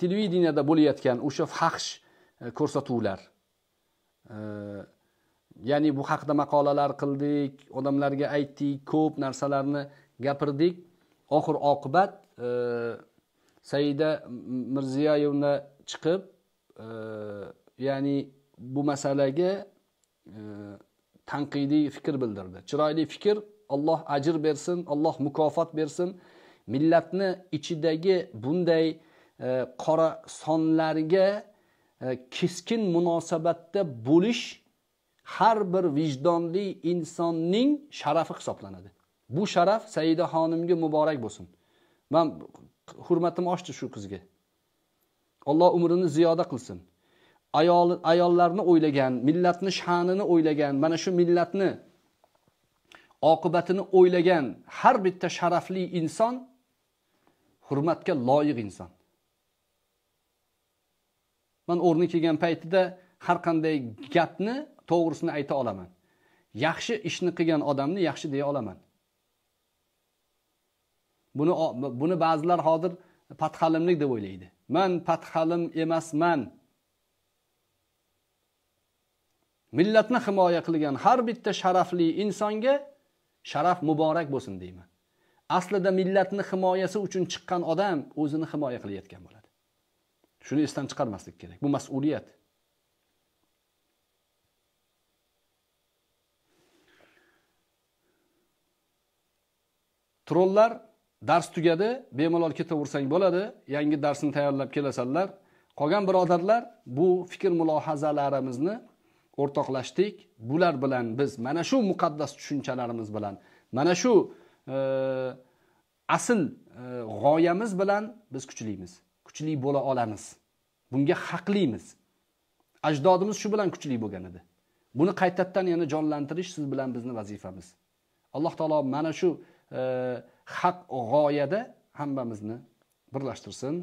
televideniyada bo'layotgan o'sha faxsh e, ko'rsatuvlar e, ya'ni bu haqida maqolalar qildik odamlarga aytdik ko'p narsalarni gapirdik oxir oqibat e, saida mirziyoyevna chiqib ya'ni bu masalaga tanqidiy fikr bildirdi chiroyli fikr alloh ajr bersin alloh mukofot bersin millatni ichidagi bunday E, qora sonlarga e, keskin munosabatda bo'lish har bir vijdonli insonning sharafi hisoblanadi bu sharaf saida xonimga muborak bo'lsin man hurmatim oshdi shu qizga alloh umrini ziyoda qilsin ayol ayollarni o'ylagan millatni sha'nini o'ylagan mana shu millatni oqibatini o'ylagan har bitta sharafli inson hurmatga loyiq inson man o'rni kelgan paytida har qanday gapni to'g'risini ayta olaman yaxshi ishni qilgan odamni yaxshi deya olaman buni buni ba'zilar hozir pathalimlik deb o'ylaydi man pathalim emasman millatni himoya qilgan har bitta sharafli insonga sharaf muborak bo'lsin deyman aslida millatni himoyasi uchun chiqqan odam o'zini himoya qilayotgan bo'ladi Shuni esdan chiqarmaslik kerak. Bu mas'uliyat. Trollar dars tugadi, bemalol ketaversang bo'ladi, yangi darsni tayyorlab kelasanlar. Qolgan birodarlar bu fikr mulohazalarimizni o'rtoqlashdik. Bular bilan biz mana shu muqaddas tushunchalarimiz bilan, mana shu e, asl e, g'oyamiz bilan biz kuchlimiz. kuchli bo'la olamiz bunga haqlimiz ajdodimiz shu bilan kuchli bo'lgan edi buni qaytadan yana jonlantirish siz bilan bizni vazifamiz alloh taolo mana shu e, haq g'oyada hammamizni birlashtirsin